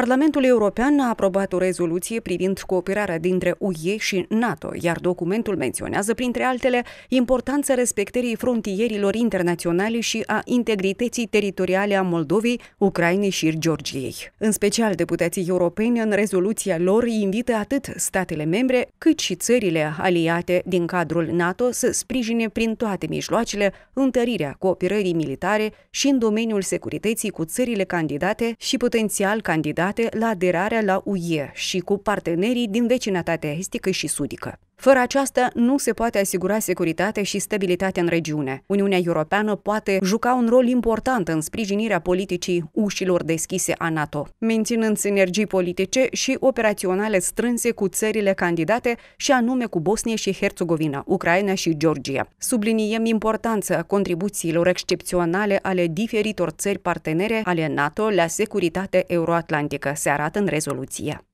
Parlamentul European a aprobat o rezoluție privind cooperarea dintre UE și NATO, iar documentul menționează, printre altele, importanța respectării frontierilor internaționale și a integrității teritoriale a Moldovei, Ucrainei și Georgiei. În special, deputații europeni, în rezoluția lor, invită atât statele membre, cât și țările aliate din cadrul NATO să sprijine prin toate mijloacele întărirea cooperării militare și în domeniul securității cu țările candidate și potențial candidate implicate la aderarea la UE și cu partenerii din vecinătatea estică și sudică. Fără aceasta nu se poate asigura securitate și stabilitate în regiune. Uniunea Europeană poate juca un rol important în sprijinirea politicii ușilor deschise a NATO, menținând sinergii politice și operaționale strânse cu țările candidate și anume cu Bosnia și Herțegovina, Ucraina și Georgia. Subliniem importanța contribuțiilor excepționale ale diferitor țări partenere ale NATO la securitate euroatlantică, se arată în rezoluție.